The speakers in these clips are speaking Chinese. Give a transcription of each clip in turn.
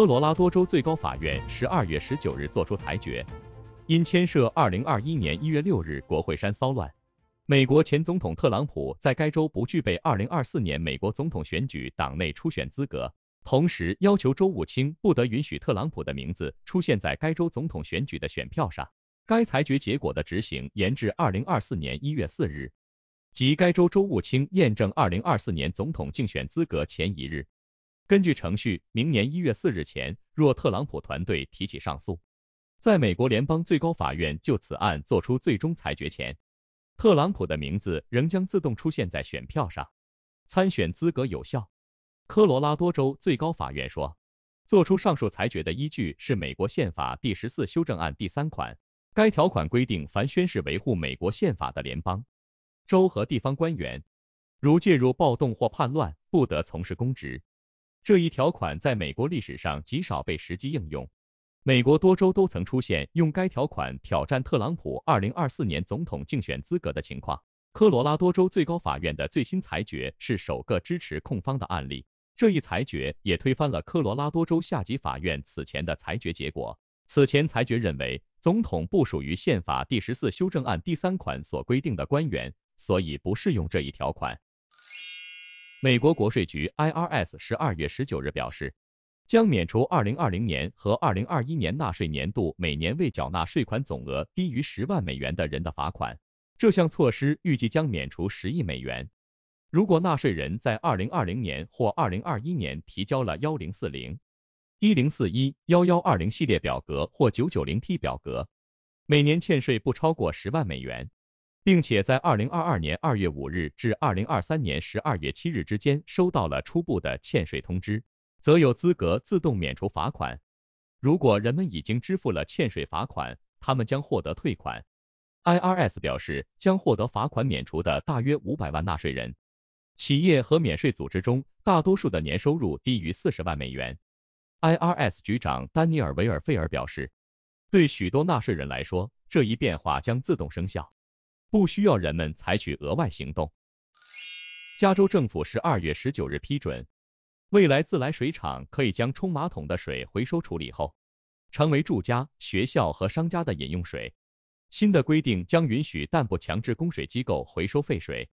科罗拉多州最高法院十二月十九日作出裁决，因牵涉二零二一年一月六日国会山骚乱，美国前总统特朗普在该州不具备二零二四年美国总统选举党内初选资格，同时要求州务卿不得允许特朗普的名字出现在该州总统选举的选票上。该裁决结果的执行延至二零二四年一月四日，即该州州务卿验证二零二四年总统竞选资格前一日。根据程序，明年一月四日前，若特朗普团队提起上诉，在美国联邦最高法院就此案作出最终裁决前，特朗普的名字仍将自动出现在选票上，参选资格有效。科罗拉多州最高法院说，做出上述裁决的依据是美国宪法第十四修正案第三款，该条款规定，凡宣誓维护美国宪法的联邦、州和地方官员，如介入暴动或叛乱，不得从事公职。这一条款在美国历史上极少被实际应用，美国多州都曾出现用该条款挑战特朗普二零二四年总统竞选资格的情况。科罗拉多州最高法院的最新裁决是首个支持控方的案例，这一裁决也推翻了科罗拉多州下级法院此前的裁决结果。此前裁决认为，总统不属于宪法第十四修正案第三款所规定的官员，所以不适用这一条款。美国国税局 （IRS） 十二月十九日表示，将免除二零二零年和二零二一年纳税年度每年未缴纳税款总额低于十万美元的人的罚款。这项措施预计将免除十亿美元。如果纳税人在二零二零年或二零二一年提交了幺零四零、一零四一、幺幺二零系列表格或九九零 T 表格，每年欠税不超过十万美元。并且在二零二二年二月五日至二零二三年十二月七日之间收到了初步的欠税通知，则有资格自动免除罚款。如果人们已经支付了欠税罚款，他们将获得退款。IRS 表示，将获得罚款免除的大约五百万纳税人、企业和免税组织中，大多数的年收入低于四十万美元。IRS 局长丹尼尔·维尔费尔表示，对许多纳税人来说，这一变化将自动生效。不需要人们采取额外行动。加州政府十二月十九日批准，未来自来水厂可以将冲马桶的水回收处理后，成为住家、学校和商家的饮用水。新的规定将允许，但不强制供水机构回收废水，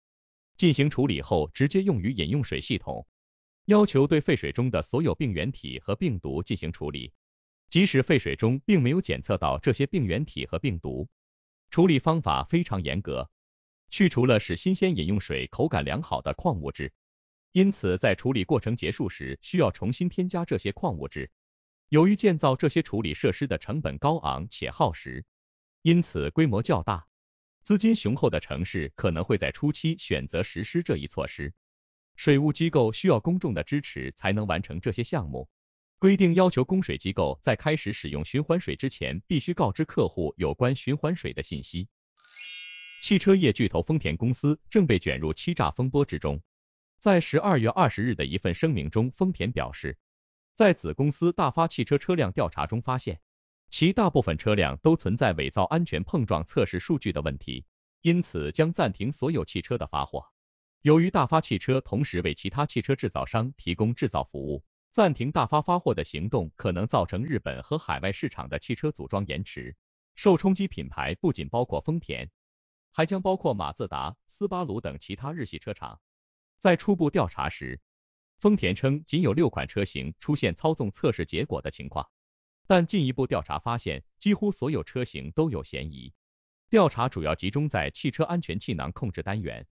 进行处理后直接用于饮用水系统。要求对废水中的所有病原体和病毒进行处理，即使废水中并没有检测到这些病原体和病毒。处理方法非常严格，去除了使新鲜饮用水口感良好的矿物质，因此在处理过程结束时需要重新添加这些矿物质。由于建造这些处理设施的成本高昂且耗时，因此规模较大、资金雄厚的城市可能会在初期选择实施这一措施。水务机构需要公众的支持才能完成这些项目。规定要求供水机构在开始使用循环水之前，必须告知客户有关循环水的信息。汽车业巨头丰田公司正被卷入欺诈风波之中。在十二月二十日的一份声明中，丰田表示，在子公司大发汽车车辆调查中发现，其大部分车辆都存在伪造安全碰撞测试数据的问题，因此将暂停所有汽车的发货。由于大发汽车同时为其他汽车制造商提供制造服务。暂停大发发货的行动可能造成日本和海外市场的汽车组装延迟。受冲击品牌不仅包括丰田，还将包括马自达、斯巴鲁等其他日系车厂。在初步调查时，丰田称仅有六款车型出现操纵测试结果的情况，但进一步调查发现几乎所有车型都有嫌疑。调查主要集中在汽车安全气囊控制单元。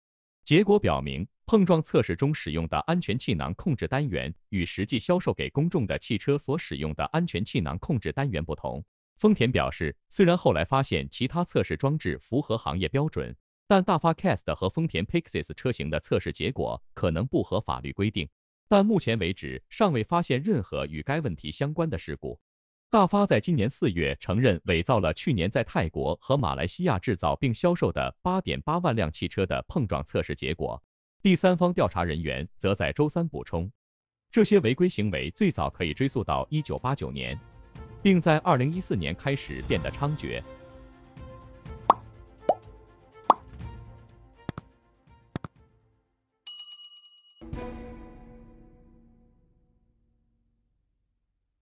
结果表明，碰撞测试中使用的安全气囊控制单元与实际销售给公众的汽车所使用的安全气囊控制单元不同。丰田表示，虽然后来发现其他测试装置符合行业标准，但大发 c a s t 和丰田 Pixis 车型的测试结果可能不合法律规定。但目前为止，尚未发现任何与该问题相关的事故。大发在今年四月承认伪造了去年在泰国和马来西亚制造并销售的八点八万辆汽车的碰撞测试结果。第三方调查人员则在周三补充，这些违规行为最早可以追溯到一九八九年，并在二零一四年开始变得猖獗。